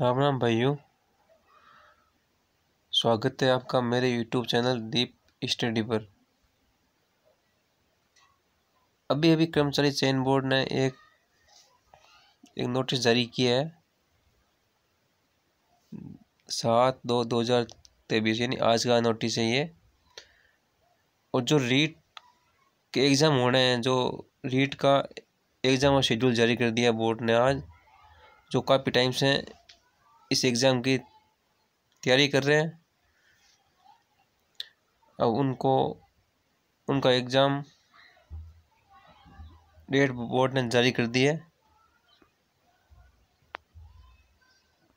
राम राम भाइयों स्वागत है आपका मेरे यूट्यूब चैनल दीप स्टडी पर अभी अभी कर्मचारी चयन बोर्ड ने एक एक नोटिस जारी किया है सात दो दो हज़ार तेईस यानी आज का नोटिस है ये और जो रीट के एग्ज़ाम होने हैं जो रीट का एग्ज़ाम और शेड्यूल जारी कर दिया बोर्ड ने आज जो काफ़ी टाइम से इस एग्ज़ाम की तैयारी कर रहे हैं अब उनको उनका एग्ज़ाम डेट बोर्ड ने जारी कर दी है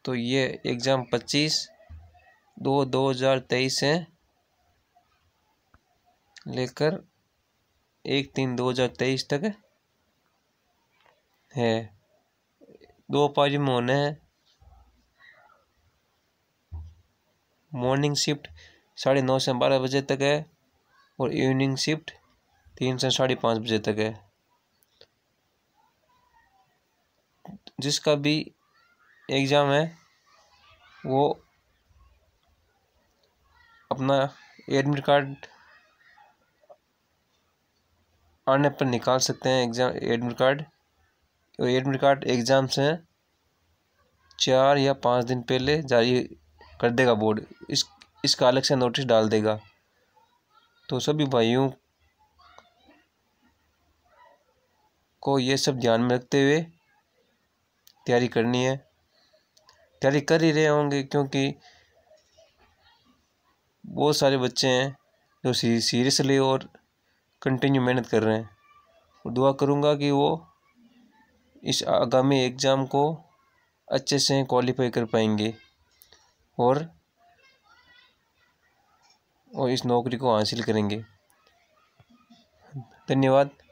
तो ये एग्ज़ाम पच्चीस दो दो हज़ार तेईस है लेकर एक तीन दो हज़ार तेईस तक है दो पारी में होने हैं मॉर्निंग शिफ्ट साढ़े नौ से बारह बजे तक है और इवनिंग शिफ्ट तीन से साढ़े पाँच बजे तक है जिसका भी एग्ज़ाम है वो अपना एडमिट कार्ड आने पर निकाल सकते हैं एग्ज़ाम एडमिट कार्ड और एडमिट कार्ड एग्ज़ाम से चार या पाँच दिन पहले जारी कर देगा बोर्ड इस इसका अलग से नोटिस डाल देगा तो सभी भाइयों को ये सब ध्यान में रखते हुए तैयारी करनी है तैयारी कर ही रहे होंगे क्योंकि बहुत सारे बच्चे हैं जो सीरियसली और कंटिन्यू मेहनत कर रहे हैं और दुआ करूँगा कि वो इस आगामी एग्ज़ाम को अच्छे से क्वालिफाई कर पाएंगे और और इस नौकरी को हासिल करेंगे धन्यवाद